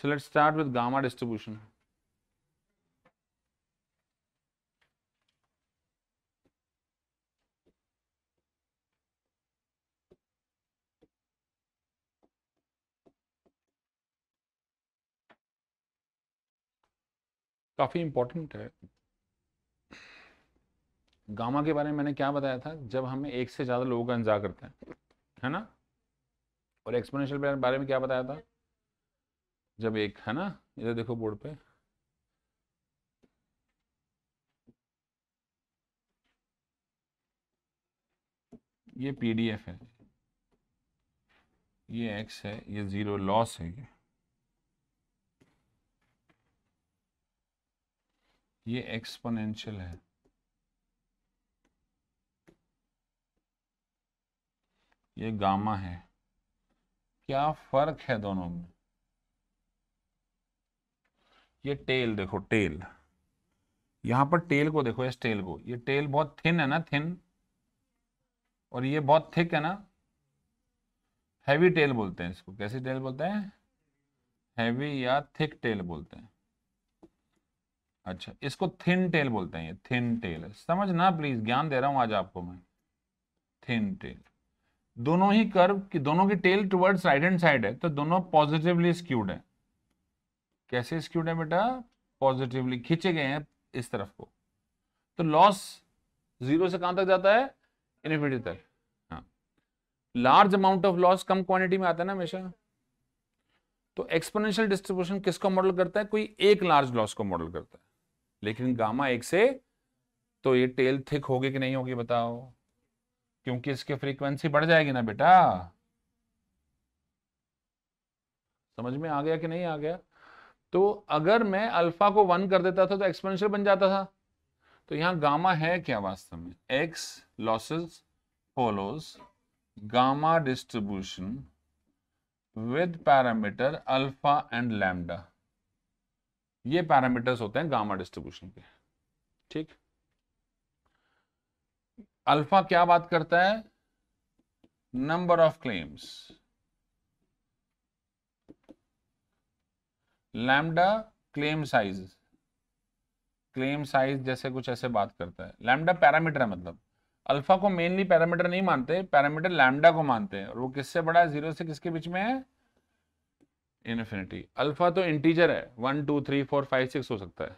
So let's start with gamma distribution. काफ़ी important है gamma के बारे में मैंने क्या बताया था जब हमें एक से ज़्यादा लोगों का इंतजार करते हैं है ना और एक्सपोनेंशियल बारे में क्या बताया था जब एक है ना इधर देखो बोर्ड पे ये पीडीएफ है ये एक्स है ये जीरो लॉस है ये ये एक्सपोनेंशियल है ये गामा है क्या फर्क है दोनों में ये टेल देखो टेल यहां पर टेल को देखो इस टेल को ये टेल बहुत थिन है ना थिन और ये बहुत थिक है ना हैवी टेल बोलते हैं इसको कैसी टेल बोलते हैं हैवी या थिक टेल बोलते हैं अच्छा इसको थिन टेल बोलते हैं ये थिन टेल समझ ना प्लीज ज्ञान दे रहा हूं आज आपको मैं थिन टेल दोनों ही कर्व की दोनों की tail towards right hand side है तो दोनों पॉजिटिवली स्क्यूड है कैसे स्क्यूड है बेटा पॉजिटिवली खींचे गए हैं इस तरफ को तो लॉस जीरो से कहां तक जाता है इन्फिनिटी तक लार्ज अमाउंट ऑफ लॉस कम क्वांटिटी में आता है ना हमेशा तो एक्सपोनेंशियल डिस्ट्रीब्यूशन किसको मॉडल करता है कोई एक लार्ज लॉस को मॉडल करता है लेकिन गामा एक से तो ये टेल थिक होगी कि नहीं होगी बताओ क्योंकि इसकी फ्रीक्वेंसी बढ़ जाएगी ना बेटा समझ में आ गया कि नहीं आ गया तो अगर मैं अल्फा को वन कर देता था तो एक्सपोनेंशियल बन जाता था तो यहां गामा है क्या वास्तव में X losses follows gamma distribution with parameter alpha and lambda ये पैरामीटर्स होते हैं गामा डिस्ट्रीब्यूशन के ठीक अल्फा क्या बात करता है number of claims lambda claim size claim size जैसे कुछ ऐसे बात करता है लैमडा पैरामीटर है मतलब अल्फा को मेनली पैरामीटर नहीं मानते पैरामीटर लैमडा को मानते हैं और वो किससे बड़ा है जीरो से किसके बीच में है इन्फिनिटी अल्फा तो इंटीजर है one two three four five six हो सकता है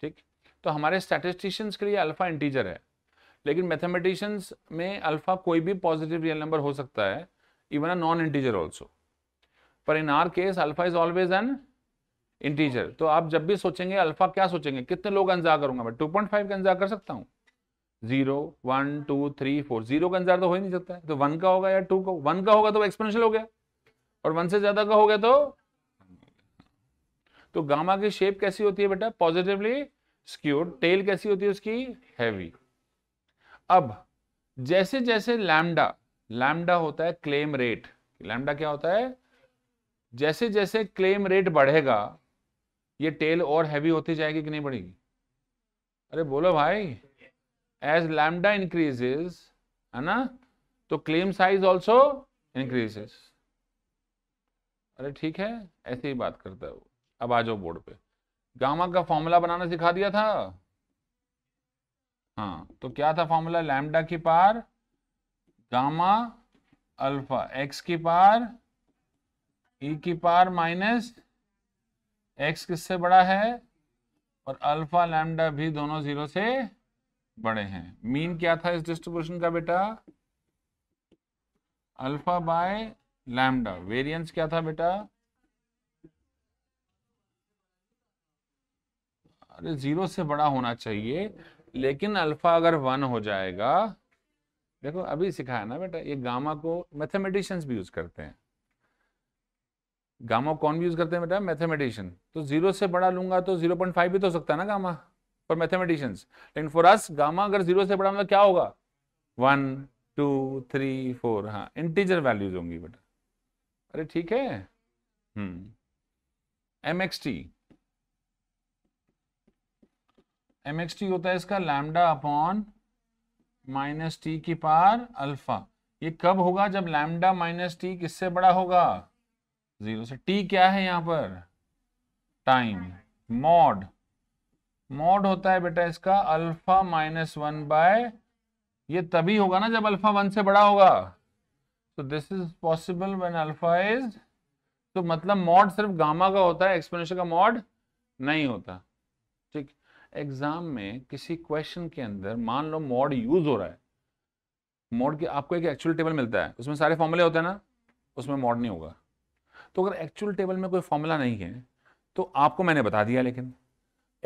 ठीक तो हमारे स्टैटिस्टिशियंस के लिए अल्फा इंटीजर है लेकिन मैथमेटिशियंस में अल्फा कोई भी पॉजिटिव रियल नंबर हो सकता है even a non integer also पर in our case alpha is always an integer तो आप जब भी सोचेंगे अल्फा क्या सोचेंगे कितने लोग अंजार करूंगा मैं टू पॉइंट फाइव का अंजार कर सकता हूँ zero one two three four zero का अंजार तो हो ही नहीं सकता है तो वन का होगा या टू का वन का होगा तो एक्सपोनेंशियल हो गया और वन से ज्यादा का हो गया तो तो गामा की शेप कैसी होती है बेटा पॉजिटिवली स्क्यूड टेल कैसी होती है उसकी हैवी अब जैसे जैसे लैमडा लैमडा होता है क्लेम रेट लैमडा क्या होता है जैसे जैसे क्लेम रेट बढ़ेगा ये टेल और हैवी होती जाएगी कि नहीं बढ़ेगी अरे बोलो भाई एज लैमडा इंक्रीजेज है ना तो क्लेम साइज ऑल्सो इंक्रीजेस अरे ठीक है ऐसे ही बात करता है वो अब आ जाओ बोर्ड पे गामा का फॉर्मूला बनाना सिखा दिया था हाँ तो क्या था फॉर्मूला लैमडा की पार गामा अल्फा एक्स की पार ई e की पार माइनस एक्स किससे बड़ा है और अल्फा लैमडा भी दोनों जीरो से बड़े हैं मीन क्या था इस डिस्ट्रीब्यूशन का बेटा अल्फा बाय लैमडा वेरिएंस क्या था बेटा अरे जीरो से बड़ा होना चाहिए लेकिन अल्फा अगर वन हो जाएगा देखो अभी सिखाया ना बेटा ये गामा को मैथमेटिशियंस भी यूज करते हैं गामा कौन भी यूज करते हैं बेटा मैथमेटिशियन तो जीरो से बड़ा लूंगा तो जीरो पॉइंट फाइव भी तो सकता है ना गामा फॉर मैथमेटिशियंस लेकिन फॉर अस गामा अगर जीरो से बड़ा मतलब क्या होगा वन टू थ्री फोर हाँ इंटीजर वैल्यूज होंगी बेटा अरे ठीक है M X T M X T होता है इसका लैमडा अपॉन माइनस टी की पार अल्फा ये कब होगा जब लैमडा माइनस टी किससे बड़ा होगा जीरो से टी क्या है यहाँ पर टाइम मॉड मॉड होता है बेटा इसका अल्फा माइनस वन बाय ये तभी होगा ना जब अल्फा वन से बड़ा होगा तो this is possible when alpha is तो मतलब मॉड सिर्फ गामा का होता है एक्सपोनेंशियल का मॉड नहीं होता ठीक एग्जाम में किसी क्वेश्चन के अंदर मान लो मॉड यूज हो रहा है मॉड के आपको एक एक्चुअल टेबल मिलता है उसमें सारे फॉर्मूले होते हैं ना उसमें मॉड नहीं होगा तो अगर एक्चुअल टेबल में कोई फॉर्मूला नहीं है तो आपको मैंने बता दिया लेकिन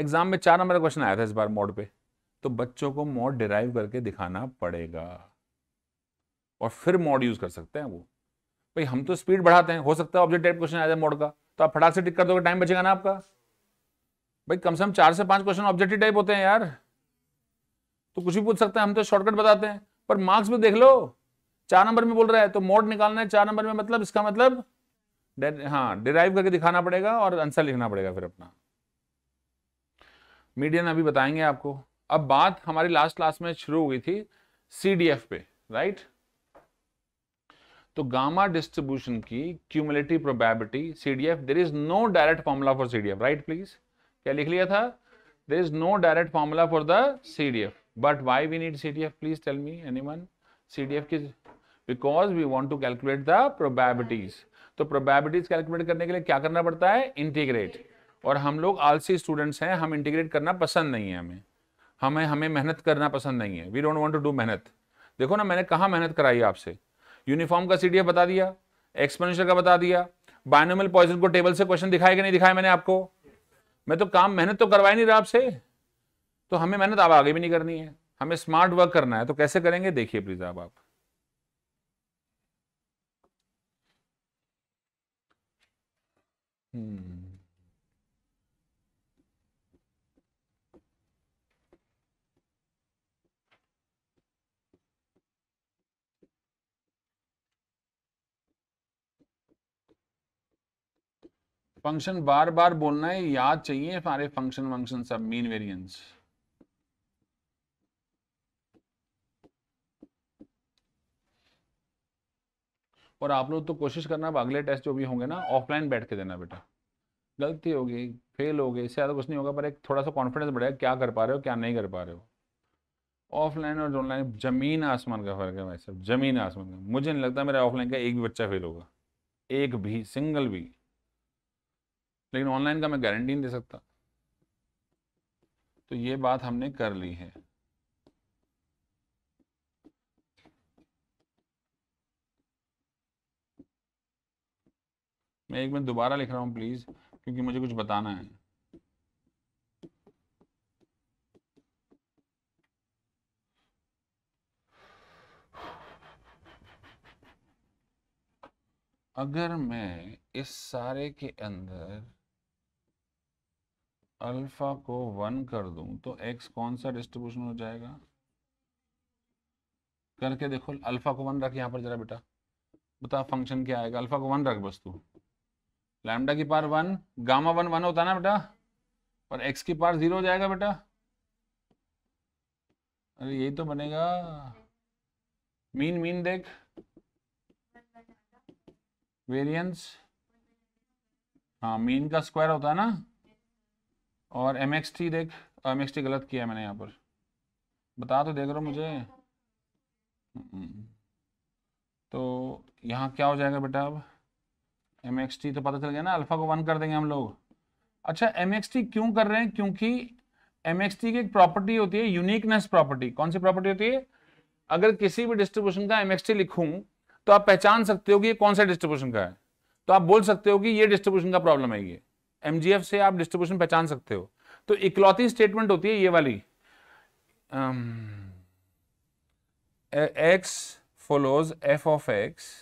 एग्जाम में चार नंबर का क्वेश्चन आया था इस बार मोड पे तो बच्चों को मोड डिराइव करके दिखाना पड़ेगा और फिर मोड यूज कर सकते हैं वो भाई हम तो स्पीड बढ़ाते हैं हो सकता है ऑब्जेक्टिव क्वेश्चन आ जाए मोड का तो आप फटाक से टिक कर दोगे टाइम बचेगा ना आपका भाई कम से कम चार से पांच क्वेश्चन ऑब्जेक्टिव टाइप होते हैं यार तो कुछ भी पूछ सकते हैं हम तो शॉर्टकट बताते हैं पर मार्क्स भी देख लो चार नंबर में बोल रहा है तो मोड निकालना है चार नंबर में मतलब इसका मतलब हाँ डिराइव करके दिखाना पड़ेगा और आंसर लिखना पड़ेगा फिर अपना मीडियन अभी बताएंगे आपको अब बात हमारी लास्ट क्लास में शुरू हुई थी सीडीएफ पे राइट तो गामा डिस्ट्रीब्यूशन की cumulative probability CDF there is no direct formula for CDF right please क्या लिख लिया था there is no direct formula for the CDF but why we need CDF please tell me anyone C D F की because we want to calculate the probabilities तो probabilities calculate करने के लिए क्या करना पड़ता है इंटीग्रेट और हम लोग आलसी स्टूडेंट्स हैं हम इंटीग्रेट करना पसंद नहीं है हमें हमें हमें मेहनत करना पसंद नहीं है we don't want to do मेहनत देखो ना मैंने कहाँ मेहनत कराई आपसे यूनिफॉर्म का सी बता दिया एक्सपेंशन का बता दिया बायनोमल पॉइजन को टेबल से क्वेश्चन दिखाया कि नहीं दिखाया मैंने आपको मैं तो काम मेहनत तो करवाई नहीं रहा आपसे तो हमें मेहनत आप आगे भी नहीं करनी है हमें स्मार्ट वर्क करना है तो कैसे करेंगे देखिए प्लीज़ आप आप फंक्शन hmm. बार बार बोलना है याद चाहिए सारे फंक्शन वंक्शन सब मीन वेरिएंस और आप लोग तो कोशिश करना अब अगले टेस्ट जो भी होंगे ना ऑफलाइन बैठ के देना बेटा गलती होगी फेल हो गई इससे ज़्यादा कुछ नहीं होगा पर एक थोड़ा सा कॉन्फिडेंस बढ़ेगा क्या कर पा रहे हो क्या नहीं कर पा रहे हो ऑफलाइन और ऑनलाइन जमीन आसमान का फर्क है भाई साहब जमीन आसमान का मुझे नहीं लगता मेरा ऑफलाइन का एक भी बच्चा फेल होगा एक भी सिंगल भी लेकिन ऑनलाइन का मैं गारंटी नहीं दे सकता तो ये बात हमने कर ली है मैं एक बार दोबारा लिख रहा हूँ प्लीज़ क्योंकि मुझे कुछ बताना है अगर मैं इस सारे के अंदर अल्फा को वन कर दूं तो एक्स कौन सा डिस्ट्रीब्यूशन हो जाएगा करके देखो अल्फा को वन रख यहां पर जरा बेटा बता फंक्शन क्या आएगा अल्फा को वन रख बस तू लैमडा की power one gamma one one होता है ना बेटा और एक्स की पार जीरो हो जाएगा बेटा अरे यही तो बनेगा मीन मीन देख वेरिएंस हाँ मीन का स्क्वायर होता है ना और एम एक्स टी देख एम एक्स टी गलत किया मैंने यहाँ पर बता तो देख रहा हूँ मुझे हम्म, हम्म। तो यहाँ क्या हो जाएगा बेटा अब एम एक्स टी तो पता चल गया ना अल्फा को वन कर देंगे हम लोग अच्छा एम एक्स टी क्यों कर रहे हैं क्योंकि एम एक्स टी की एक प्रॉपर्टी होती है यूनिकनेस प्रॉपर्टी कौन सी प्रॉपर्टी होती है अगर किसी भी डिस्ट्रीब्यूशन का एम एक्स टी लिखूं तो आप पहचान सकते हो कि ये कौन सा डिस्ट्रीब्यूशन का है तो आप बोल सकते हो कि ये डिस्ट्रीब्यूशन का प्रॉब्लम है ये एम से आप डिस्ट्रीब्यूशन पहचान सकते हो तो इकलौती स्टेटमेंट होती है ये वाली X follows F of X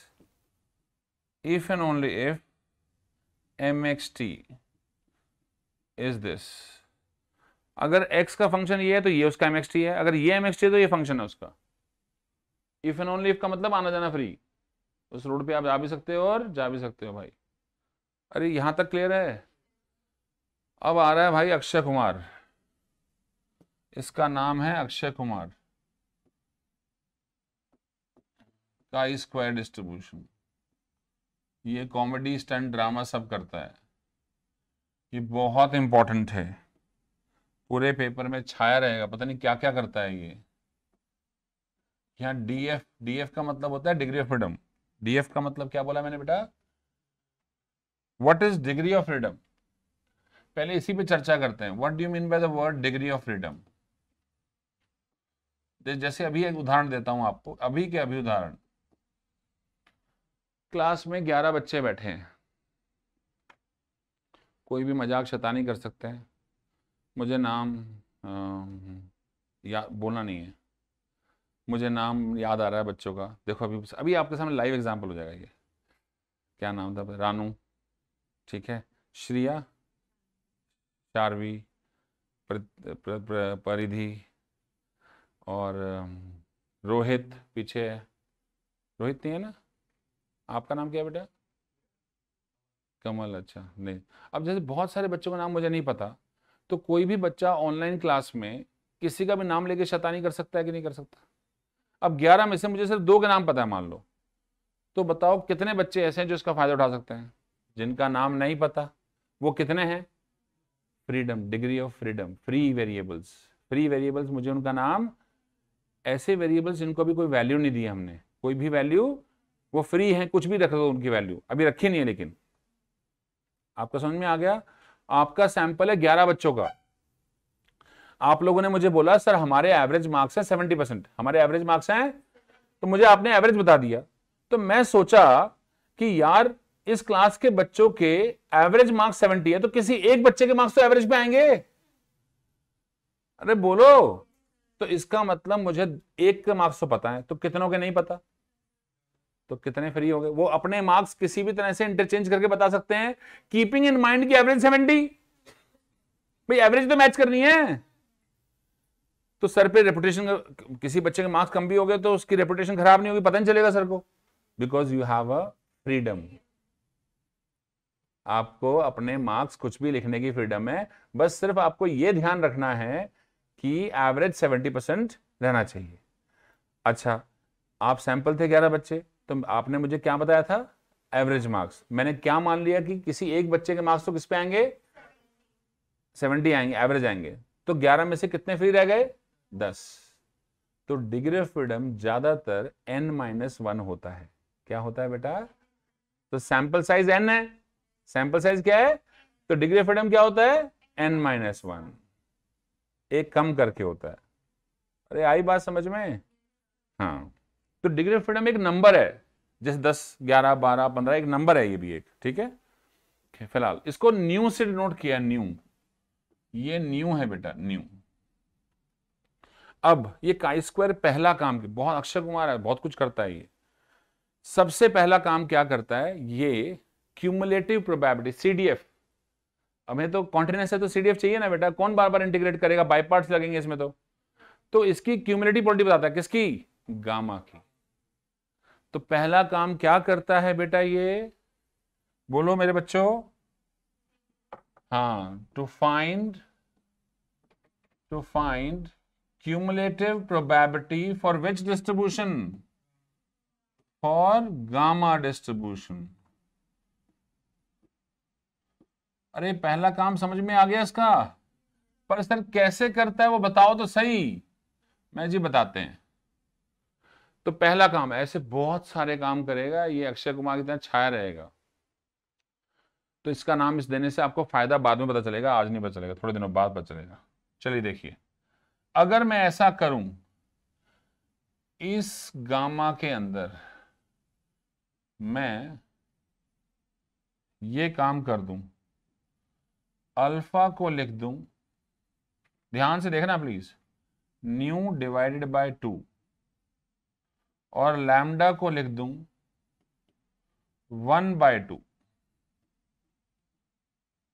if and only if mxt is this अगर x का फंक्शन ये है तो ये उसका mxt है अगर ये mxt है तो ये फंक्शन है उसका इफ एंड ओनली इफ का मतलब आना जाना फ्री उस रोड पे आप जा भी सकते हो और जा भी सकते हो भाई अरे यहां तक क्लियर है अब आ रहा है भाई अक्षय कुमार इसका नाम है अक्षय कुमार का स्क्वायर डिस्ट्रीब्यूशन ये कॉमेडी स्टंट ड्रामा सब करता है ये बहुत इम्पोर्टेंट है पूरे पेपर में छाया रहेगा पता नहीं क्या क्या करता है ये यहाँ डीएफ डीएफ का मतलब होता है डिग्री ऑफ फ्रीडम डीएफ का मतलब क्या बोला मैंने बेटा what is degree of freedom पहले इसी पे चर्चा करते हैं what do mean by the word degree of freedom जैसे अभी एक उदाहरण देता हूं आपको अभी के अभी उदाहरण क्लास में ग्यारह बच्चे बैठे हैं कोई भी मजाक शतानी कर सकते हैं मुझे नाम या बोलना नहीं है मुझे नाम याद आ रहा है बच्चों का देखो अभी अभी आपके सामने लाइव एग्जाम्पल हो जाएगा ये क्या नाम था रानू ठीक है श्रिया चारवी परिधि और रोहित पीछे है रोहित नहीं है ना आपका नाम क्या है बेटा कमल अच्छा नहीं अब जैसे बहुत सारे बच्चों का नाम मुझे नहीं पता तो कोई भी बच्चा ऑनलाइन क्लास में किसी का भी नाम लेके शतानी कर सकता है कि नहीं कर सकता अब ग्यारह में से मुझे सिर्फ दो के नाम पता है मान लो तो बताओ कितने बच्चे ऐसे हैं जो इसका फायदा उठा सकते हैं जिनका नाम नहीं पता वो कितने हैं freedom degree of freedom free variables free variables मुझे उनका नाम ऐसे वेरिएबल्स जिनको भी कोई वैल्यू नहीं दी हमने कोई भी वैल्यू वो फ्री हैं कुछ भी रख दो उनकी वैल्यू अभी रखी नहीं है लेकिन आपका समझ में आ गया आपका सैंपल है ग्यारह बच्चों का आप लोगों ने मुझे बोला सर हमारे एवरेज मार्क्स हैं सेवेंटी परसेंट हमारे एवरेज मार्क्स हैं तो मुझे आपने एवरेज बता दिया तो मैं सोचा कि यार इस क्लास के बच्चों के एवरेज मार्क्स सेवेंटी है तो किसी एक बच्चे के मार्क्स तो एवरेज पे आएंगे अरे बोलो तो इसका मतलब मुझे एक के मार्क्स तो पता है तो कितनों के नहीं पता तो कितने फ्री हो गए वो अपने मार्क्स किसी भी तरह से इंटरचेंज करके बता सकते हैं कीपिंग इन माइंड की एवरेज सेवेंटी भाई एवरेज तो मैच करनी है तो सर पे रेपुटेशन किसी बच्चे के मार्क्स कम भी हो गए तो उसकी रेपुटेशन खराब नहीं होगी पता नहीं चलेगा सर को because you have a freedom आपको अपने मार्क्स कुछ भी लिखने की फ्रीडम है बस सिर्फ आपको यह ध्यान रखना है कि एवरेज सेवेंटी परसेंट रहना चाहिए अच्छा आप सैंपल थे ग्यारह बच्चे तो आपने मुझे क्या बताया था एवरेज मार्क्स मैंने क्या मान लिया कि किसी एक बच्चे के मार्क्स तो किस पे आएंगे सेवेंटी आएंगे एवरेज आएंगे तो ग्यारह में से कितने फ्री रह गए दस तो डिग्री ऑफ फ्रीडम ज्यादातर एन माइनस वन होता है क्या होता है बेटा तो सैंपल साइज एन है सैंपल साइज क्या है तो डिग्री ऑफ फ्रीडम क्या होता है एन माइनस वन एक कम करके होता है अरे आई बात समझ में हाँ तो डिग्री ऑफ फ्रीडम एक नंबर है जैसे दस ग्यारह बारह पंद्रह एक नंबर है ये भी एक ठीक है फिलहाल इसको न्यू से डिनोट किया न्यू ये न्यू है बेटा न्यू अब ये काई स्क्वायर पहला काम बहुत अक्षय कुमार है बहुत कुछ करता है ये सबसे पहला काम क्या करता है ये क्यूमुलेटिव प्रोबेबिलिटी सीडीएफ अभी तो कॉन्टिन्यूस है तो सीडीएफ चाहिए ना बेटा कौन बार बार इंटीग्रेट करेगा बाई पार्ट लगेंगे इसमें तो तो इसकी क्यूमुलेटिव प्रॉपर्टी बताता है किसकी गामा की तो पहला काम क्या करता है बेटा ये बोलो मेरे बच्चों हाँ to find to find cumulative probability for which distribution for gamma distribution अरे पहला काम समझ में आ गया इसका पर सर कैसे करता है वो बताओ तो सही मैं जी बताते हैं तो पहला काम है ऐसे बहुत सारे काम करेगा ये अक्षय कुमार की तरह छाया रहेगा तो इसका नाम इस देने से आपको फायदा बाद में पता चलेगा आज नहीं पता चलेगा थोड़े दिनों बाद पता चलेगा चलिए देखिए अगर मैं ऐसा करूं इस गामा के अंदर मैं ये काम कर दूं अल्फा को लिख दूं ध्यान से देखना please nu divided by two और लैमडा को लिख दूं वन बाय टू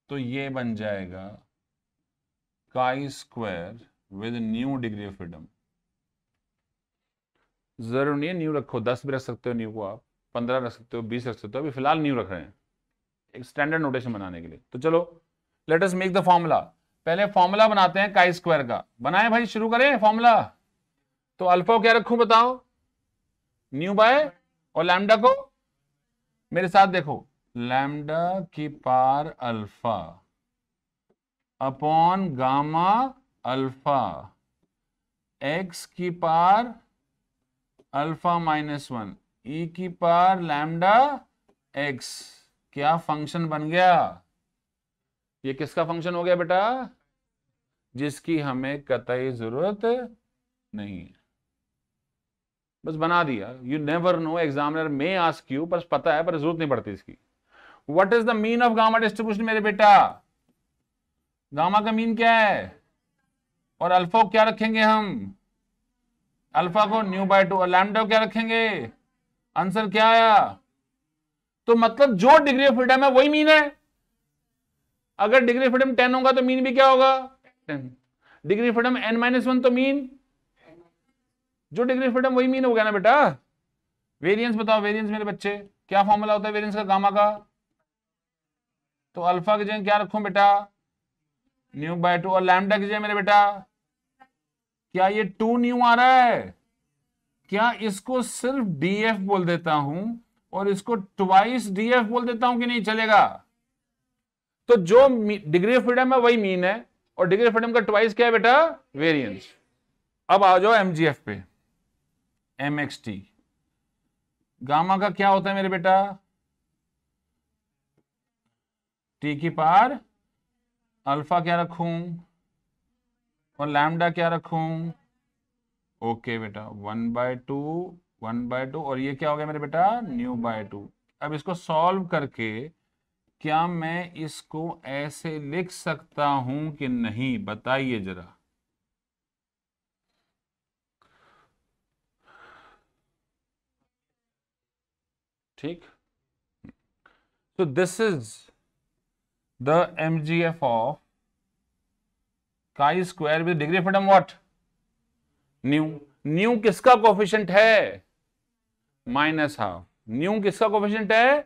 तो ये बन जाएगा chi square with nu degree of freedom जरूर नहीं है न्यू रखो दस भी रख सकते हो न्यू को आप पंद्रह रख सकते हो बीस रख सकते हो अभी फिलहाल न्यू रख रहे हैं एक स्टैंडर्ड नोटेशन बनाने के लिए तो चलो let us make the formula पहले फॉर्मूला बनाते हैं काई स्क्वायर का बनाए भाई शुरू करें फॉर्मूला तो अल्फा क्या रखू बताओ न्यू बाय और लैमडा को मेरे साथ देखो लैमडा की पार alpha upon gamma alpha x की पार alpha minus one e e की पार लैमडा एक्स क्या फंक्शन बन गया ये किसका फंक्शन हो गया बेटा जिसकी हमें कतई जरूरत नहीं है बस बना दिया you never know examiner may ask you बस पता है पर जरूरत नहीं पड़ती इसकी what is the mean of gamma distribution मेरे बेटा गामा का मीन क्या है और अल्फा को क्या रखेंगे हम अल्फा को न्यू बाय टू और लैमडा क्या रखेंगे आंसर क्या आया तो मतलब जो डिग्री ऑफ फ्रीडम है वही मीन है अगर डिग्री ऑफ फ्रीडम टेन होगा तो मीन भी क्या होगा ten degree of freedom N minus one तो मीन जो डिग्री ऑफ फ्रीडम वही मीन हो गया ना बेटा वेरियंस बताओ वेरियंस मेरे बच्चे क्या फॉर्मूला होता है वेरियंस का गामा का तो अल्फा की जगह क्या रखू बेटा न्यू बाय टू और लैमडा की जगह मेरे बेटा क्या ये टू न्यू आ रहा है क्या इसको सिर्फ डीएफ बोल देता हूं और इसको ट्वाइस डीएफ बोल देता हूं कि नहीं चलेगा तो जो डिग्री ऑफ फ्रीडम है वही मीन है और डिग्री ऑफ फ्रीडम का ट्वाइस क्या है बेटा वेरियंस अब आ जाओ एमजीएफ पे एम एक्स टी गामा का क्या होता है मेरे बेटा टी की पार अल्फा क्या रखूं और लैमडा क्या रखूं ओके बेटा one by two one by two और ये क्या हो गया मेरे बेटा न्यू बाय टू अब इसको सॉल्व करके क्या मैं इसको ऐसे लिख सकता हूं कि नहीं बताइए जरा ठीक the M G F of of square with degree of freedom what nu nu किसका कोफिशियंट है माइनस हाफ न्यू किसका कोफिशियंट है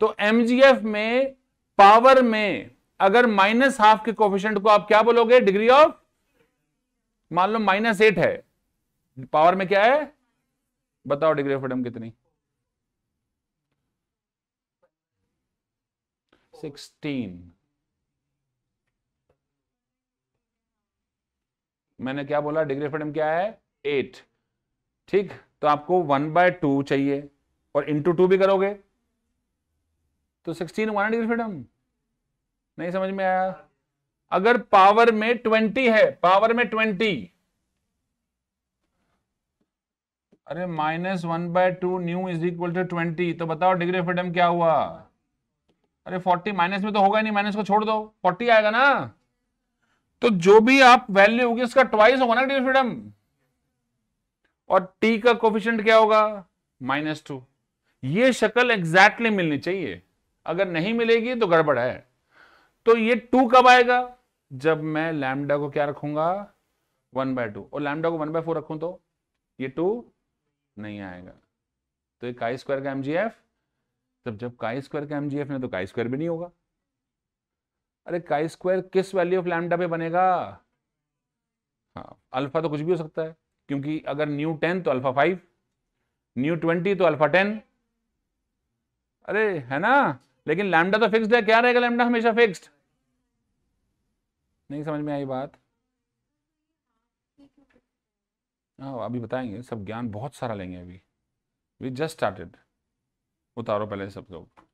तो एमजीएफ में पावर में अगर माइनस हाफ के कोफिशियंट को आप क्या बोलोगे डिग्री ऑफ मान लो माइनस एट है पावर में क्या है बताओ डिग्री ऑफ फ्रीडम कितनी सिक्सटीन मैंने क्या बोला डिग्री फ्रीडम क्या है एट ठीक तो आपको वन बाय टू चाहिए और इंटू टू भी करोगे तो सिक्सटीन वन डिग्री फ्रीडम नहीं समझ में आया अगर पावर में ट्वेंटी है पावर में ट्वेंटी अरे minus one by two nu is equal to twenty तो बताओ डिग्री ऑफ फ्रीडम क्या हुआ अरे फोर्टी माइनस में तो होगा नहीं माइनस को छोड़ दो फोर्टी आएगा ना तो जो भी आप वैल्यू होगी उसका ट्वाइस होगा ना डी फ्रीडम और टी का कोफिशियंट क्या होगा माइनस टू ये शक्ल एग्जैक्टली मिलनी चाहिए अगर नहीं मिलेगी तो गड़बड़ है तो ये टू कब आएगा जब मैं लैमडा को क्या रखूंगा वन बाय टू और लैमडा को वन बाय फोर रखू तो ये टू नहीं आएगा तो ये आई स्क्वायर का एम जी एफ तब जब काई स्क्वायर का एम एमजीएफ है तो काई स्क्वायर भी नहीं होगा अरे काई स्क्वायर किस वैल्यू ऑफ लैमडा पे बनेगा हाँ अल्फा तो कुछ भी हो सकता है क्योंकि अगर न्यू टेन तो अल्फा फाइव न्यू ट्वेंटी तो अल्फा टेन अरे है ना लेकिन लैमडा तो फिक्स्ड है क्या रहेगा लैमडा हमेशा फिक्स्ड नहीं समझ में आई बात हाँ अभी बताएंगे सब ज्ञान बहुत सारा लेंगे अभी वी जस्ट स्टार्टेड उतारो पहले सब लोग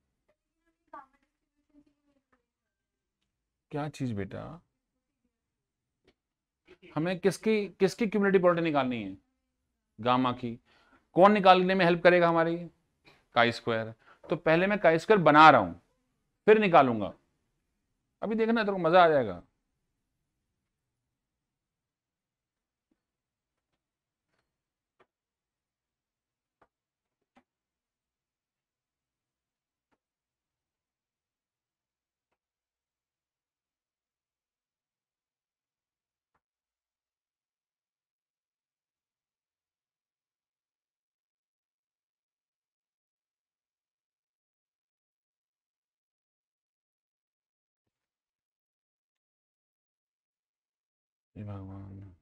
क्या चीज बेटा हमें किसकी किसकी क्यूमिटी प्रोडक्ट निकालनी है गामा की कौन निकालने में हेल्प करेगा हमारी काई स्क्वायर तो पहले मैं काई स्क्वायर बना रहा हूं फिर निकालूंगा अभी देखना तो मजा आ जाएगा Viva One.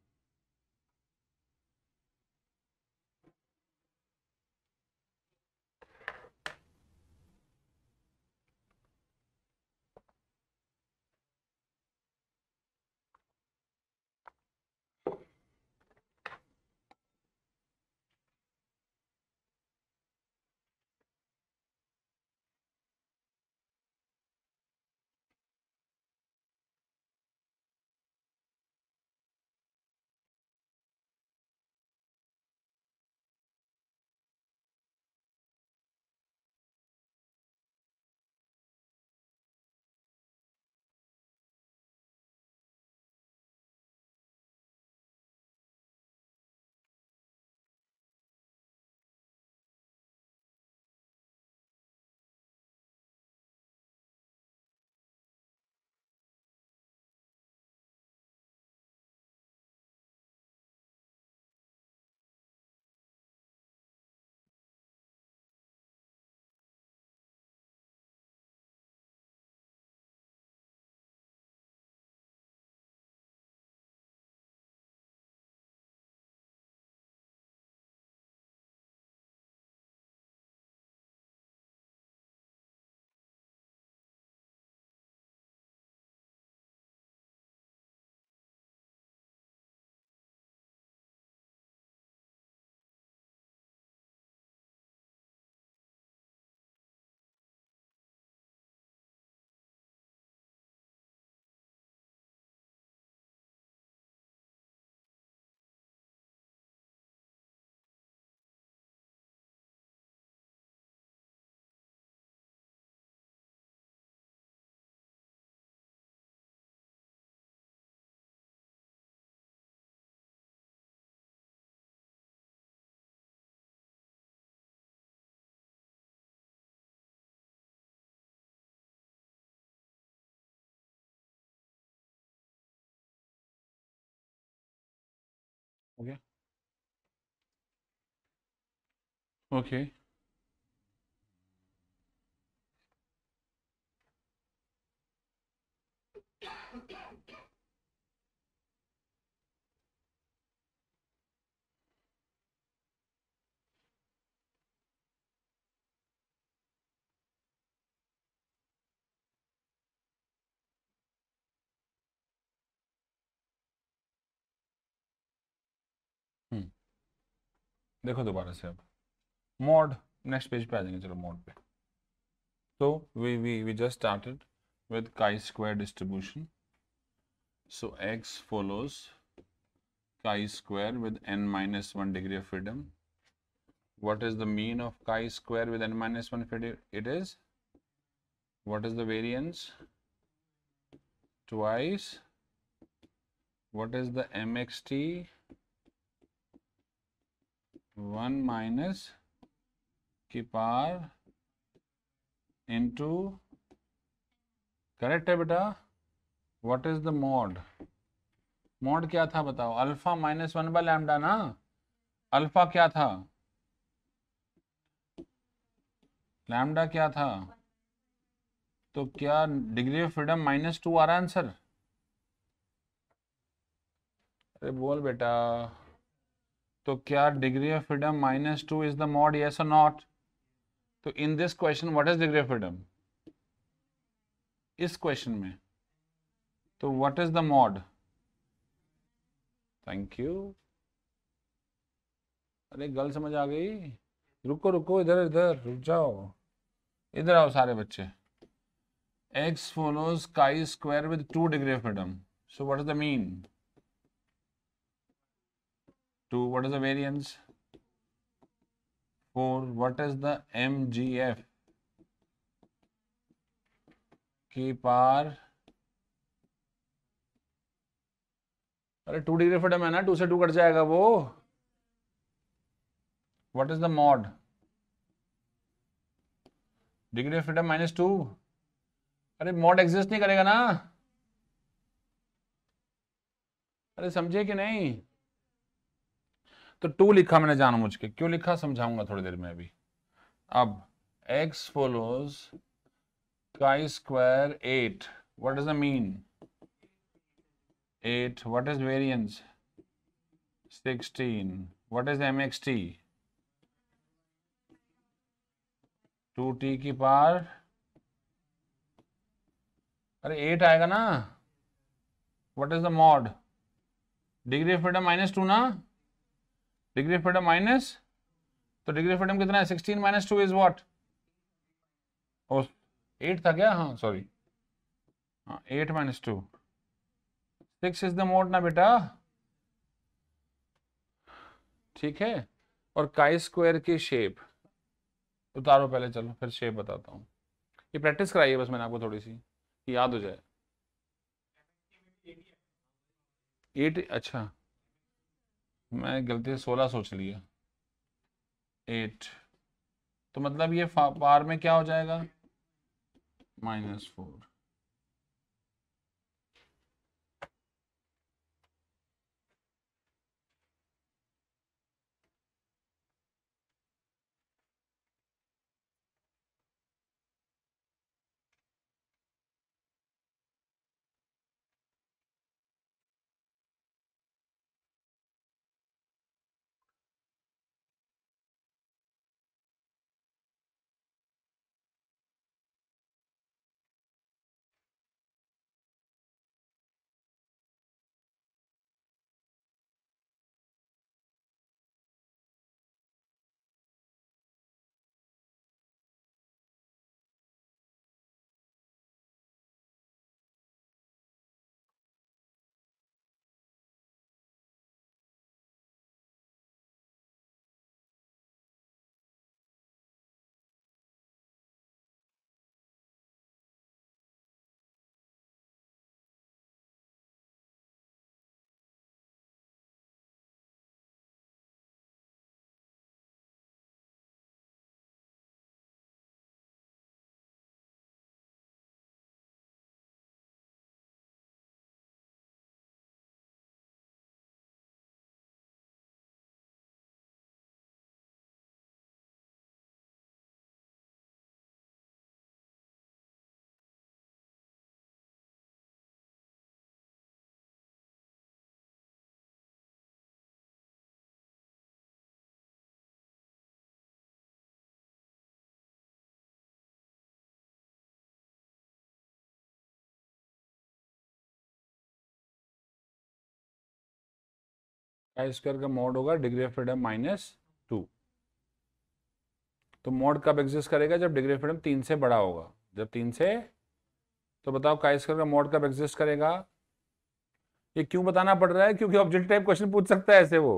हो गया ओके देखो दोबारा से अब मॉड नेक्स्ट पेज पे आ जाएंगे चलो मॉड पे तो we we we just started with chi square distribution so x follows chi square with n minus 1 degree of freedom what is the mean of chi square with n minus 1 it is what is the variance twice what is the mxt one minus की power into correct है बेटा what is the mode mode क्या था बताओ alpha minus one by lambda ना alpha क्या था lambda क्या था तो क्या degree of freedom minus two आ रहा है आंसर अरे बोल बेटा तो क्या degree of freedom minus two is the mode yes और नॉट तो in this question what is degree of freedom इस क्वेश्चन में तो what is the mode thank you अरे गल समझ आ गई रुको रुको इधर इधर रुक जाओ इधर आओ सारे बच्चे X follows chi square with 2 degree of freedom so what is the mean is the variance for what is the M G F की पार अरे टू डिग्री फ्रीडम है ना टू से टू कट जाएगा वो what is the mode degree of freedom minus two अरे mode exist नहीं करेगा ना अरे समझे कि नहीं तो टू लिखा मैंने जाना मुझके क्यों लिखा समझाऊंगा थोड़ी देर में अभी अब x follows eight what is what eight what is variance sixteen what is M X T two T की पार अरे एट आएगा ना what is the mode degree of freedom minus two ना डिग्री ऑफ फ्रीडम माइनस तो degree of freedom कितना है sixteen minus two is what eight था क्या हाँ सॉरी हाँ, eight minus two six is the mode ना बेटा ठीक है और काई स्क्वायर की शेप उतारो पहले चलो फिर शेप बताता हूँ ये प्रैक्टिस कराइए बस मैंने आपको थोड़ी सी याद हो जाए एट अच्छा मैं गलती से सोलह सोच लिया एट तो मतलब ये पार में क्या हो जाएगा माइनस फोर आई स्क्वायर का मॉड होगा degree of freedom minus two तो मॉड कब एग्जिस्ट करेगा जब डिग्री ऑफ फ्रीडम तीन से बड़ा होगा जब तीन से तो बताओ काई स्क्वायर का मॉड कब एग्जिस्ट करेगा ये क्यों बताना पड़ रहा है क्योंकि ऑब्जेक्ट टाइप क्वेश्चन पूछ सकता है ऐसे वो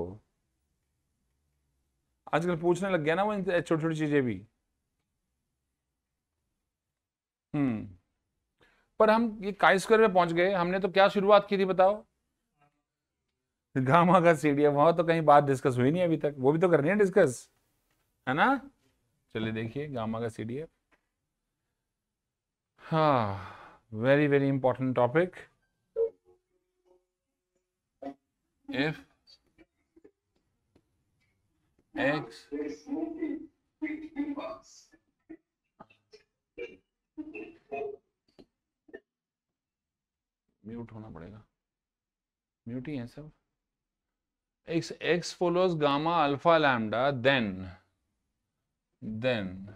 आजकल पूछने लग गया ना वो छोटी छोटी चीजें भी हम्म पर हम ये काई स्क्वायर में पहुंच गए हमने तो क्या शुरुआत की थी बताओ गामा का सी डी एफ हो तो कहीं बात डिस्कस हुई नहीं अभी तक वो भी तो करनी है डिस्कस है ना चलिए देखिए गामा का सी डी एफ हाँ very very important topic if X mute होना पड़ेगा म्यूट ही है सब x x follows gamma alpha lambda then then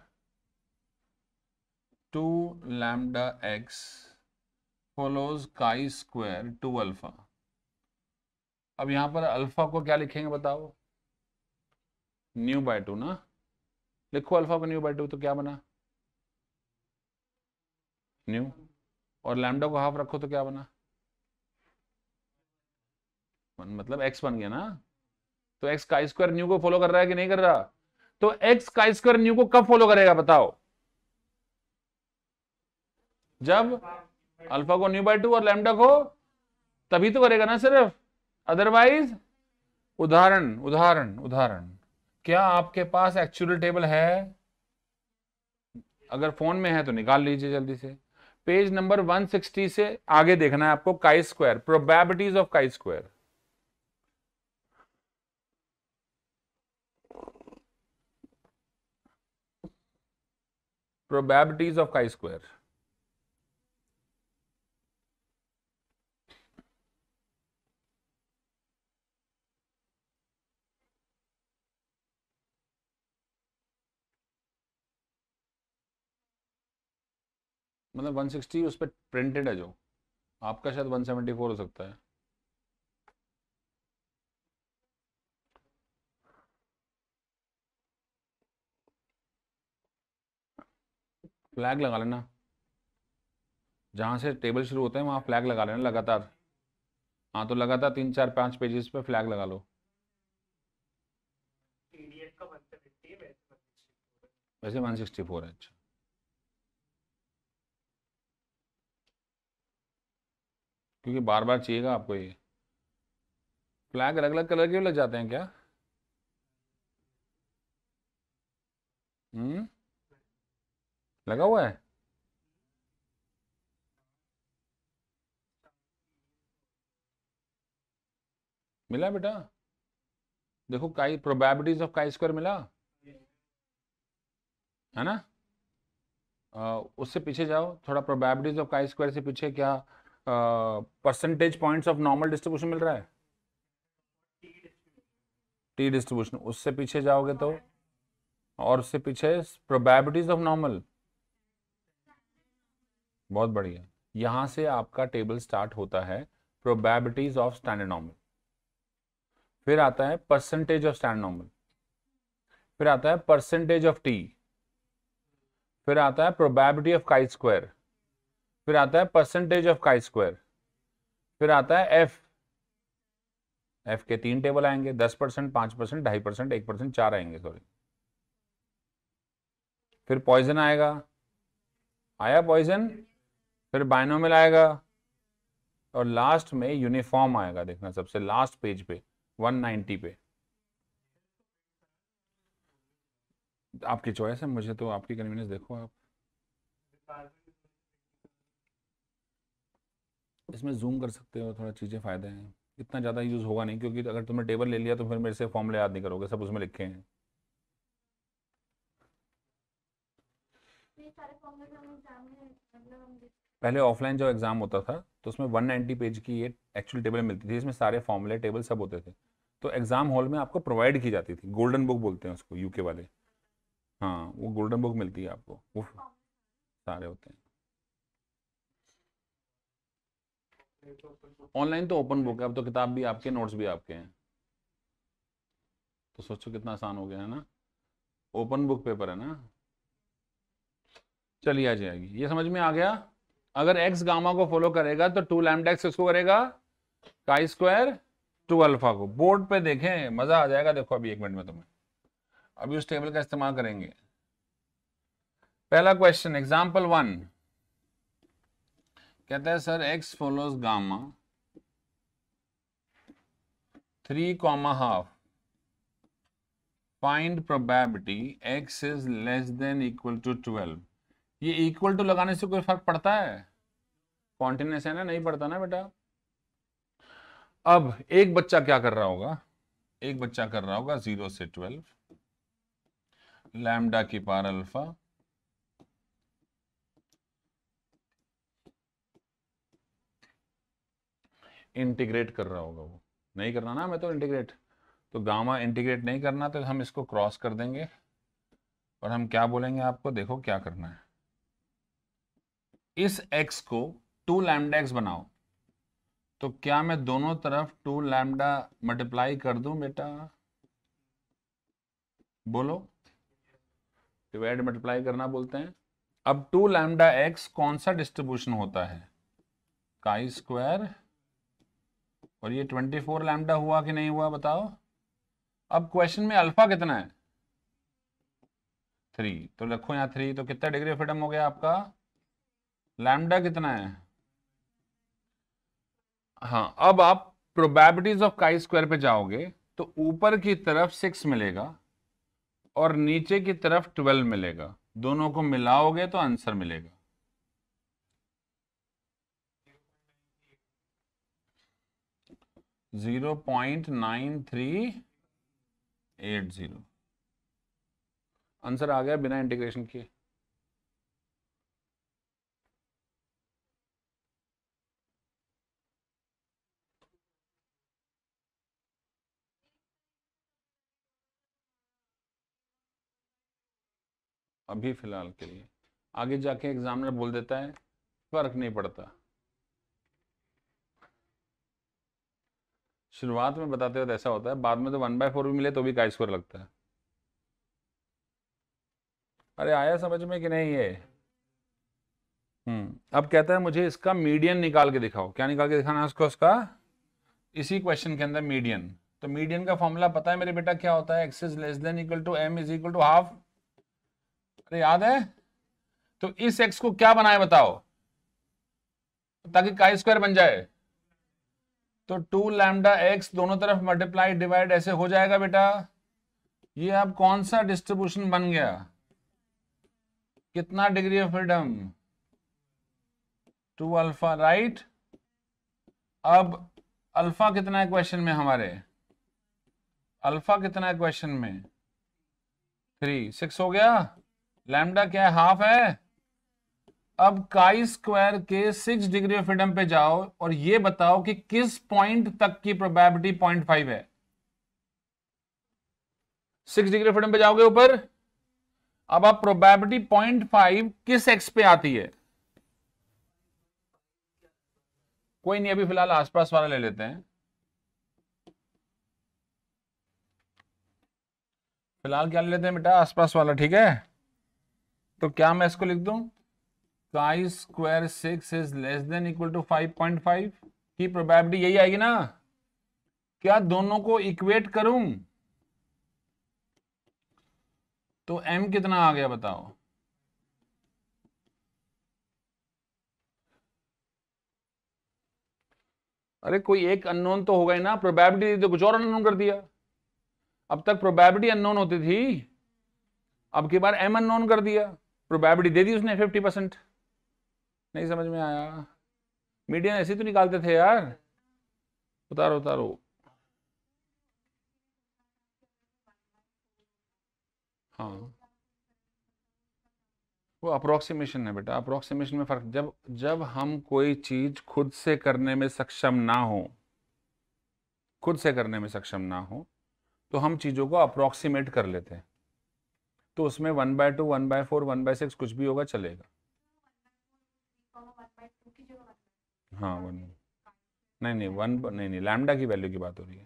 2 lambda x follows chi square 2 alpha अब यहां पर अल्फा को क्या लिखेंगे बताओ न्यू बाय टू ना लिखो अल्फा को न्यू बाय टू तो क्या बना न्यू और लैमडा को हाफ रखो तो क्या बना वन मतलब एक्स बन गया ना तो एक्स का स्क्वायर न्यू को फॉलो कर रहा है कि नहीं कर रहा तो एक्स का स्क्वायर न्यू को कब फॉलो करेगा बताओ जब अल्फा को न्यू बाई टू और लैमडा को तभी तो करेगा ना सिर्फ अदरवाइज उदाहरण उदाहरण उदाहरण क्या आपके पास एक्चुअल टेबल है अगर फोन में है तो निकाल लीजिए जल्दी से पेज नंबर 160 से आगे देखना है आपको chi square probabilities of chi square probabilities of chi-square. मतलब 160 उस पर प्रिंटेड है जो आपका शायद 174 हो सकता है फ्लैग लगा लेना जहाँ से टेबल शुरू होते हैं वहाँ फ्लैग लगा लेना लगातार हाँ तो लगातार तीन चार पाँच पेजेस पे फ्लैग लगा लो वैसे वन सिक्सटी फोर है अच्छा क्योंकि बार बार चाहिएगा आपको ये फ्लैग अलग अलग कलर के लग जाते हैं क्या हम्म लगा हुआ है मिला बेटा देखो काई प्रोबेबिलिटीज ऑफ काई स्क्वायर मिला है ना आ, उससे पीछे जाओ थोड़ा प्रोबेबिलिटीज ऑफ काई स्क्वायर से पीछे क्या percentage points of normal distribution मिल रहा है टी डिस्ट्रीब्यूशन उससे पीछे जाओगे तो और उससे पीछे प्रोबेबिलिटीज ऑफ नॉर्मल बहुत बढ़िया यहां से आपका टेबल स्टार्ट होता है प्रोबेबिलिटीज ऑफ स्टैंडर्ड नॉर्मल फिर आता है परसेंटेज ऑफ स्टैंडर्ड नॉर्मल फिर आता है परसेंटेज ऑफ टी फिर आता है प्रोबेबिलिटी ऑफ काई स्क्वायर फिर आता है परसेंटेज ऑफ काई स्क्वायर फिर आता है एफ एफ के तीन टेबल आएंगे दस परसेंट पांच परसेंट ढाई परसेंट एक परसेंट चार आएंगे सॉरी फिर पॉइजन आएगा आया पॉइजन फिर बायनोमिल आएगा और लास्ट में यूनिफॉर्म आएगा देखना सबसे लास्ट पेज पे 190 पे आपकी चॉइस है मुझे तो आपकी कन्वीनियंस देखो आप इसमें जूम कर सकते हो थोड़ा चीज़ें फ़ायदे हैं इतना ज़्यादा यूज़ होगा नहीं क्योंकि अगर तुमने टेबल ले लिया तो फिर मेरे से फॉर्मूले याद नहीं करोगे सब उसमें लिखे हैं पहले ऑफलाइन जो एग्ज़ाम होता था तो उसमें 190 पेज की ये एक्चुअल टेबल मिलती थी इसमें सारे फॉर्मूले टेबल सब होते थे तो एग्ज़ाम हॉल में आपको प्रोवाइड की जाती थी गोल्डन बुक बोलते हैं उसको यूके वाले हाँ वो गोल्डन बुक मिलती है आपको वो हाँ। सारे होते हैं ऑनलाइन तो ओपन बुक है अब तो किताब भी आपके नोट्स भी आपके हैं तो सोचो कितना आसान हो गया है ना ओपन बुक पेपर है ना चलिए आ जाएगी ये समझ में आ गया अगर एक्स गामा को फॉलो करेगा तो टू लैमडा एक्स किसको करेगा काई स्क्वायर टू अल्फा को बोर्ड पे देखें मजा आ जाएगा देखो अभी एक मिनट में तुम्हें अभी उस टेबल का इस्तेमाल करेंगे पहला क्वेश्चन एग्जाम्पल वन कहता है sir X follows gamma three comma half find probability x is less than equal to 12 ये इक्वल टू लगाने से कोई फर्क पड़ता है कॉन्टिन्यूस है ना नहीं पड़ता ना बेटा अब एक बच्चा क्या कर रहा होगा एक बच्चा कर रहा होगा जीरो से ट्वेल्व लैमडा की पार अल्फा इंटीग्रेट कर रहा होगा वो नहीं करना ना मैं तो इंटीग्रेट तो गामा इंटीग्रेट नहीं करना तो हम इसको क्रॉस कर देंगे और हम क्या बोलेंगे आपको देखो क्या करना है इस एक्स को टू लैमडा एक्स बनाओ तो क्या मैं दोनों तरफ टू लैमडा मल्टीप्लाई कर दूं बेटा बोलो डिवाइड मल्टीप्लाई करना बोलते हैं अब टू लैमडा एक्स कौन सा डिस्ट्रीब्यूशन होता है काई स्क्वायर और ये ट्वेंटी फोर लैमडा हुआ कि नहीं हुआ बताओ अब क्वेश्चन में अल्फा कितना है थ्री तो रखो यहां थ्री तो कितना डिग्री ऑफ फ्रीडम हो गया आपका लैमडा कितना है हाँ अब आप प्रोबेबिलिटीज ऑफ काई स्क्वायर पे जाओगे तो ऊपर की तरफ सिक्स मिलेगा और नीचे की तरफ ट्वेल्व मिलेगा दोनों को मिलाओगे तो आंसर मिलेगा zero point nine three eight zero answer आ गया बिना इंटीग्रेशन किए अभी फ़िलहाल के लिए आगे जाके एग्जामिनर बोल देता है फ़र्क नहीं पड़ता शुरुआत में बताते वक्त ऐसा होता है बाद में तो वन बाय फोर भी मिले तो भी का स्कोर लगता है अरे आया समझ में कि नहीं है हम्म अब कहता है मुझे इसका मीडियन निकाल के दिखाओ क्या निकाल के दिखाना है उसको उसका इसी क्वेश्चन के अंदर मीडियन तो मीडियन का फॉर्मूला पता है मेरे बेटा क्या होता है X is less than equal to M is equal to half अरे याद है तो इस एक्स को क्या बनाए बताओ ताकि काई स्क्वायर बन जाए तो टू लैमडा एक्स दोनों तरफ मल्टीप्लाई डिवाइड ऐसे हो जाएगा बेटा ये अब कौन सा डिस्ट्रीब्यूशन बन गया कितना degree of freedom two alpha right अब अल्फा कितना है क्वेश्चन में हमारे अल्फा कितना है क्वेश्चन में थ्री सिक्स हो गया लैमडा क्या है हाफ है अब काई स्क्वायर के सिक्स डिग्री ऑफ फ्रीडम पे जाओ और ये बताओ कि किस पॉइंट तक की प्रोबेबिलिटी पॉइंट फाइव है सिक्स डिग्री ऑफ फ्रीडम पे जाओगे ऊपर अब आप प्रोबेबिलिटी पॉइंट फाइव किस एक्स पे आती है कोई नहीं अभी फिलहाल आसपास वाला ले लेते हैं फिलहाल क्या ले लेते हैं बेटा आसपास वाला ठीक है तो क्या मैं इसको लिख दू five square six is less than equal to five point five की प्रोबेबिलिटी यही आएगी ना क्या दोनों को इक्वेट करूं तो m कितना आ गया बताओ अरे कोई एक अननोन तो होगा ही ना प्रोबेबिलिटी तो कुछ और अननोन कर दिया अब तक प्रोबेबिलिटी अननोन होती थी अब की बार एम अननोन कर दिया प्रोबेबिलिटी दे दी उसने फिफ्टी परसेंट नहीं समझ में आया मीडियन ऐसे तो निकालते थे यार उतारो उतारो हाँ वो अप्रोक्सीमेशन है बेटा अप्रोक्सीमेशन में फ़र्क जब जब हम कोई चीज़ खुद से करने में सक्षम ना हो खुद से करने में सक्षम ना हो तो हम चीज़ों को अप्रोक्सीमेट कर लेते हैं तो उसमें one by two one by four one by six कुछ भी होगा चलेगा हाँ वन नहीं नहीं वन नहीं नहीं लैमडा की वैल्यू की बात हो रही है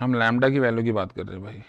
हम लैमडा की वैल्यू की बात कर रहे हैं भाई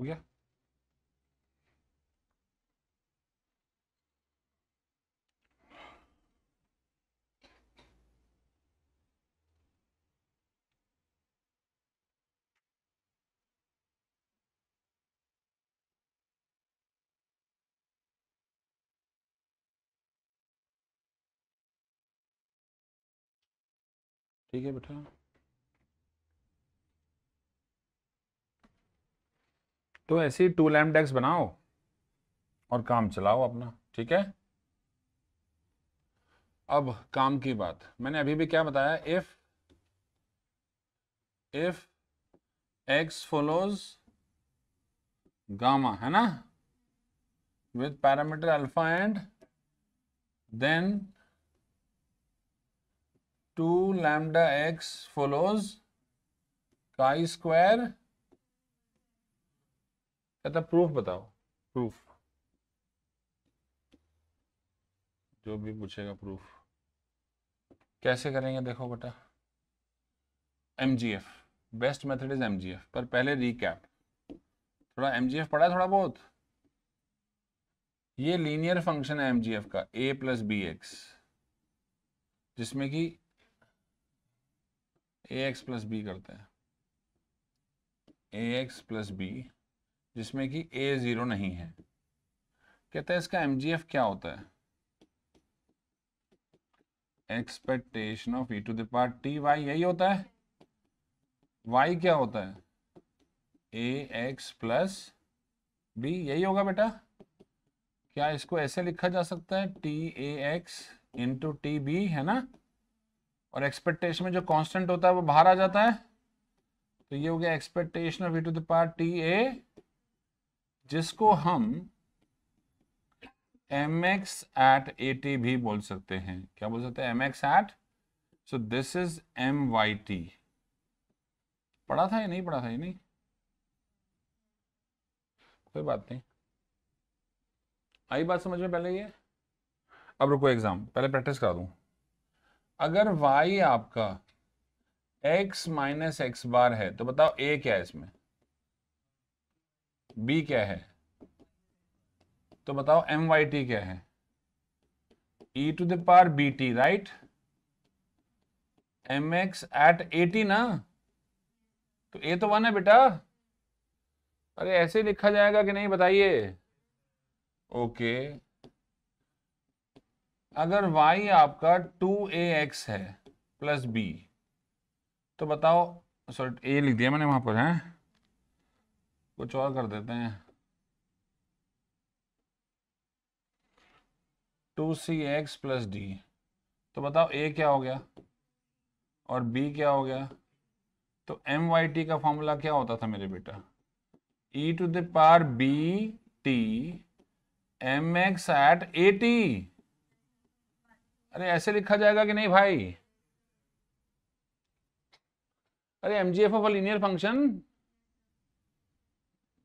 हो oh, गया ठीक है बेटा तो ऐसे टू लैम डेक्स बनाओ और काम चलाओ अपना ठीक है अब काम की बात मैंने अभी भी क्या बताया if if X follows gamma है ना with parameter alpha and then two lambda X follows chi square कहता प्रूफ बताओ प्रूफ जो भी पूछेगा प्रूफ कैसे करेंगे देखो बेटा M best method is M पर पहले रिकैप थोड़ा एम पढ़ा है थोड़ा बहुत ये लीनियर फंक्शन है एम का ए प्लस बी एक्स जिसमें कि ए एक्स प्लस बी करते हैं ए एक्स प्लस बी जिसमें कि ए जीरो नहीं है कहता है इसका एम क्या होता है एक्सपेक्टेशन ऑफ ई टू दार्ट टी वाई यही होता है वाई क्या होता है ए एक्स प्लस बी यही होगा बेटा क्या इसको ऐसे लिखा जा सकता है T A X into T B है ना और एक्सपेक्टेशन में जो कांस्टेंट होता है वो बाहर आ जाता है तो ये हो गया एक्सपेक्टेशन ऑफ ई टू दार्ट टी ए जिसको हम M X at A T भी बोल सकते हैं क्या बोल सकते हैं M X at so this is M Y T पढ़ा था या नहीं पढ़ा था ये नहीं कोई बात नहीं आई बात समझ में पहले ये अब रुको एग्जाम पहले प्रैक्टिस करा दू अगर y आपका x माइनस एक्स बार है तो बताओ a क्या है इसमें बी क्या है तो बताओ एम वाई टी क्या है e to the power B T right M X at T ना तो ए तो वन है बेटा अरे ऐसे लिखा जाएगा कि नहीं बताइए ओके अगर y आपका टू ए एक्स है प्लस बी तो बताओ सॉरी ए लिख दिया मैंने वहां पर है कुछ और कर देते हैं two C X plus D तो बताओ ए क्या हो गया और बी क्या हो गया तो एम वाई टी का फॉर्मूला क्या होता था मेरे बेटा e to the B T M X at A T अरे ऐसे लिखा जाएगा कि नहीं भाई अरे M G F of a linear function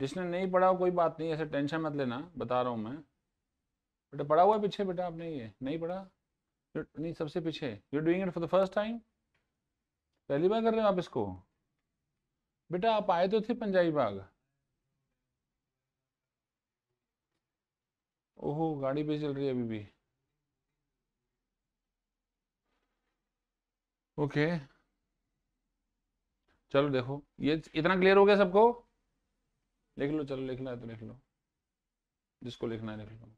जिसने नहीं पढ़ा कोई बात नहीं ऐसे टेंशन मत लेना बता रहा हूँ मैं बेटा पढ़ा हुआ पीछे बेटा आपने ये नहीं पढ़ा नहीं सबसे पीछे you doing it for the first time पहली बार कर रहे हो आप इसको बेटा आप आए तो थे पंजाबी बाग ओहो गाड़ी भी चल रही है अभी भी ओके चलो देखो ये इतना क्लियर हो गया सबको लिख लो चलो लिखना है तो लिख लो जिसको लिखना है लिख लो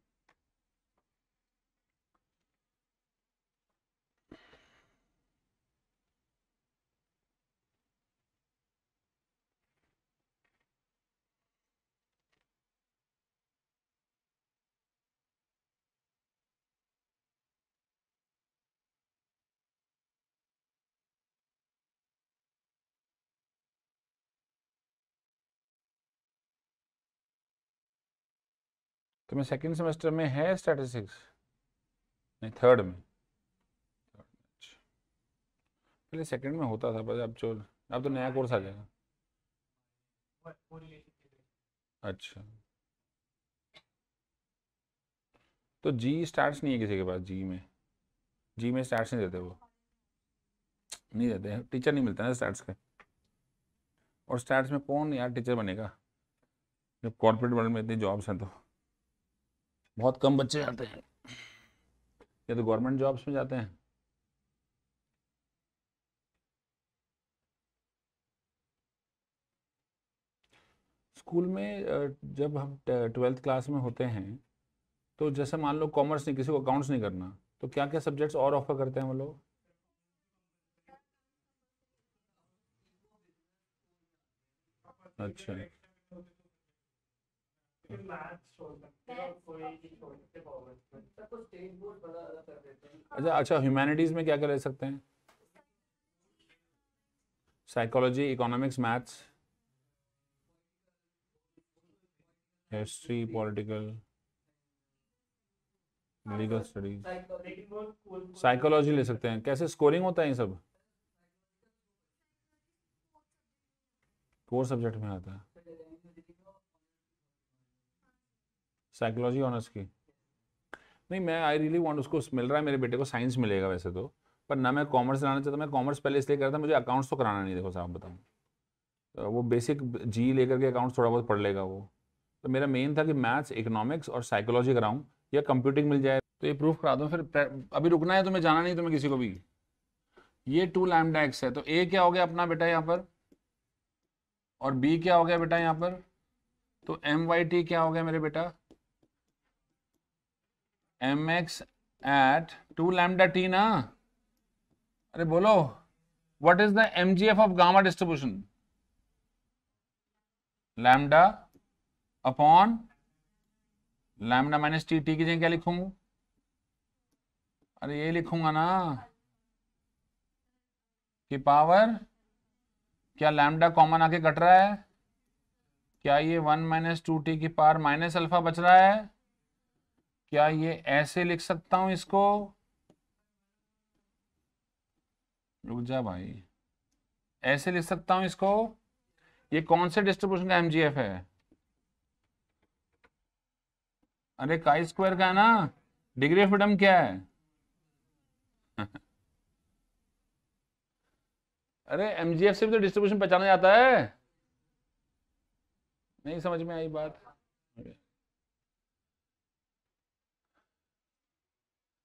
तुम्हें सेकेंड सेमेस्टर में है स्टैटिस्टिक्स नहीं थर्ड में पहले सेकंड में होता था पर अब जो अब तो नया कोर्स आ जाएगा अच्छा तो जी स्टार्ट्स नहीं है किसी के पास जी में जी में स्टार्ट्स नहीं देते वो नहीं देते टीचर नहीं मिलता ना स्टार्ट्स के और स्टार्ट्स में कौन यार टीचर बनेगा जब कॉर्पोरेट वर्ल्ड में इतनी जॉब्स हैं तो बहुत कम बच्चे जाते हैं या तो गवर्नमेंट जॉब्स में जाते हैं स्कूल में जब हम ट्वेल्थ क्लास में होते हैं तो जैसे मान लो कॉमर्स नहीं किसी को अकाउंट्स नहीं करना तो क्या क्या सब्जेक्ट्स और ऑफर करते हैं वो लोग अच्छा अच्छा अच्छा ह्यूमैनिटीज में क्या क्या ले सकते हैं psychology economics maths history political legal studies psychology ले सकते हैं कैसे स्कोरिंग होता है ये सब कोर सब्जेक्ट में आता है साइकोलॉजी ऑनर्स की नहीं मैं आई रियली वांट उसको मिल रहा है मेरे बेटे को साइंस मिलेगा वैसे तो पर ना मैं कॉमर्स लाना चाहता मैं कॉमर्स पहले इसलिए कर रहा था मुझे अकाउंट्स तो कराना नहीं देखो साहब बताऊँ तो वो बेसिक जी लेकर के अकाउंट्स थोड़ा बहुत पढ़ लेगा वो तो मेरा मेन था कि मैथ्स इकोनॉमिक्स और साइकोलॉजी कराऊँ या कंप्यूटिंग मिल जाए तो ये प्रूफ करा दूँ फिर अभी रुकना है तो मैं जाना नहीं तो मैं किसी को भी ये टू लैमडा एक्स है तो ए क्या हो गया अपना बेटा यहाँ पर और बी क्या हो गया बेटा यहाँ पर तो एम वाई टी क्या हो गया मेरे बेटा M X at two lambda T ना अरे बोलो what is the M G F of gamma distribution lambda upon lambda minus T T की जगह क्या लिखूंगा अरे ये लिखूंगा ना कि पावर क्या लैमडा कॉमन आके कट रहा है क्या ये वन माइनस टू टी की पावर माइनस अल्फा बच रहा है क्या ये ऐसे लिख सकता हूं इसको रुक जा भाई ऐसे लिख सकता हूं इसको ये कौन से डिस्ट्रीब्यूशन का एमजीएफ है अरे काई स्क्वायर का है ना डिग्री ऑफ फ्रीडम क्या है अरे एमजीएफ से भी तो डिस्ट्रीब्यूशन पहचाना जाता है नहीं समझ में आई बात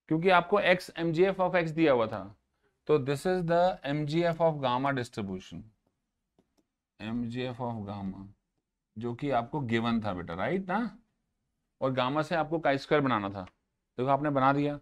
क्योंकि आपको X M G F of X दिया हुआ था तो this is the M G F of gamma distribution M G F of gamma जो कि आपको गिवन था बेटा राइट ना और गामा से आपको का स्क्वायर बनाना था देखो तो आपने बना दिया